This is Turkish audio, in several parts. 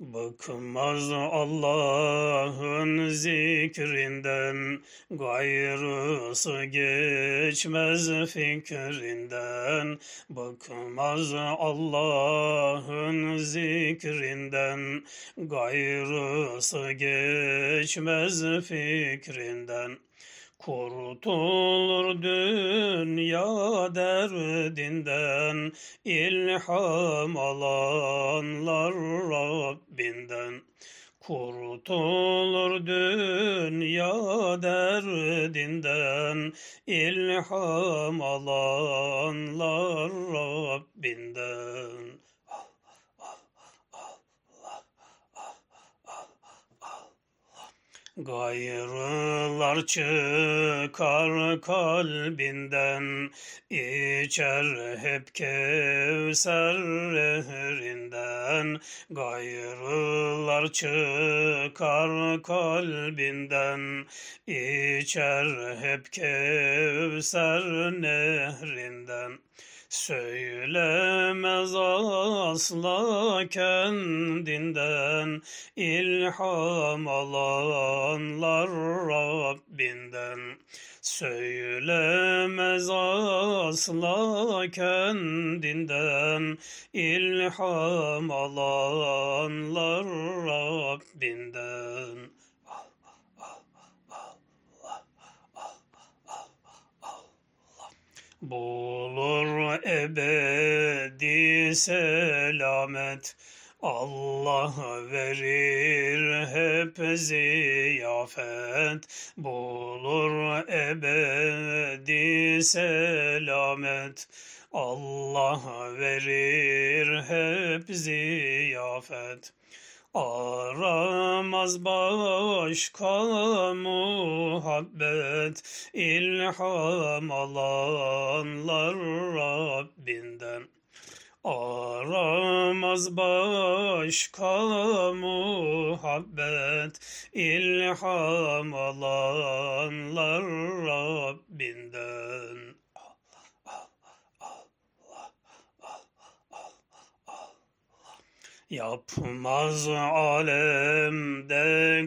Bıkmaz Allah'ın zikrinden, gayrısı geçmez fikrinden. Bıkmaz Allah'ın zikrinden, gayrısı geçmez fikrinden. Kurtulur dünya derdinden ilham alanlar Rabbinden. Kurtulur dünya derdinden ilham alanlar Rabbinden. Gayrılar çıkar kalbinden, içer hep Kevser nehrinden. Gayrılar çıkar kalbinden, içer hep Kevser nehrinden. Söylemez asla kendinden ilham alanlar Rabbinden Söylemez asla kendinden ilham alanlar Rabbinden Bulur ebedi selamet, Allah verir hep ziyafet, bulur ebedi selamet. Allah verir hep ziyafet. Aramaz başka muhabbet ilham alanlar Rabbinden. Aramaz başka muhabbet ilham alanlar Rabbinden. Yapmaz alemde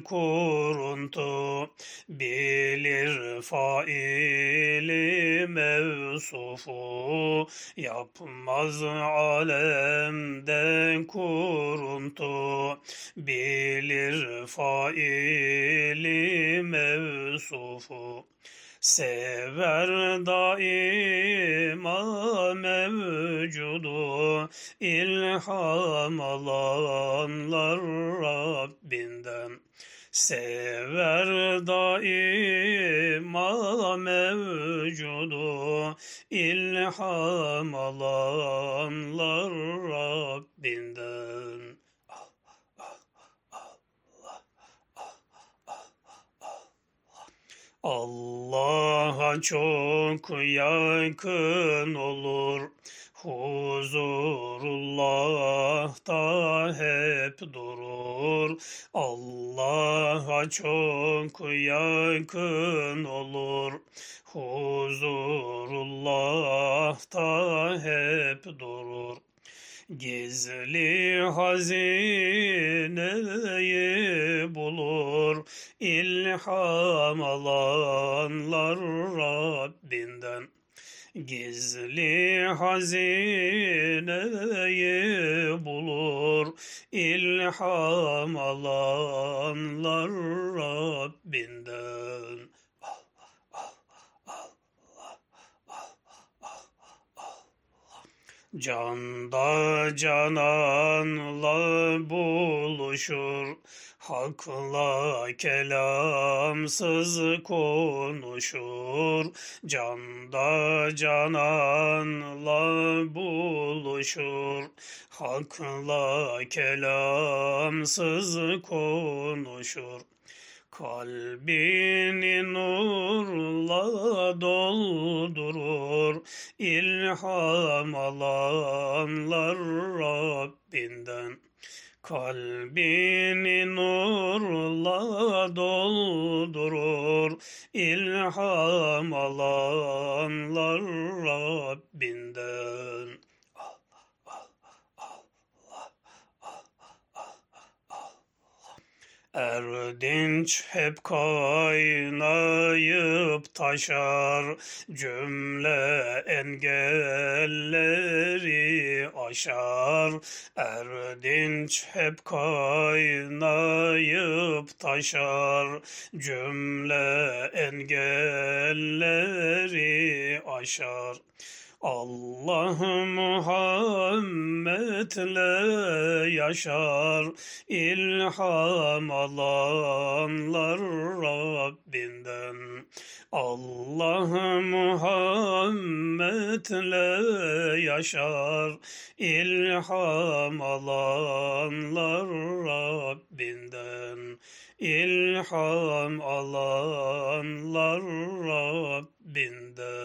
kuruntu Bilir faili mevsufu Yapmaz alemde kuruntu Bilir faili mevsufu Sever daima mevcudu ilham alanlar Rabbinden. Sever daima mevcudu ilham alanlar Ona çok yakın olur. da hep durur. Allah'a çok yakın olur. huzurullah da hep durur. Gizli hazineyi bulur ilham alanlar Rabbinden. Gizli hazineyi bulur ilham alanlar Rabbinden. Can da cananla buluşur, hakla kelamsız konuşur. Can da cananla buluşur, hakla kelamsız konuşur. Kalbini nurla doldurur ilham alanlar Rabbinden. Kalbini nurla doldurur ilham alanlar Rabbinden. Her dinç hep kaynayıp taşar Cümle engelleri aşar Er dinç hep kaynayıp taşar Cümle engelleri aşar Allah Muhammed'le yaşar ilham alanlar Rabbinden. Allah Muhammed'le yaşar ilham alanlar Rabbinden. İlham alanlar Rabbinden.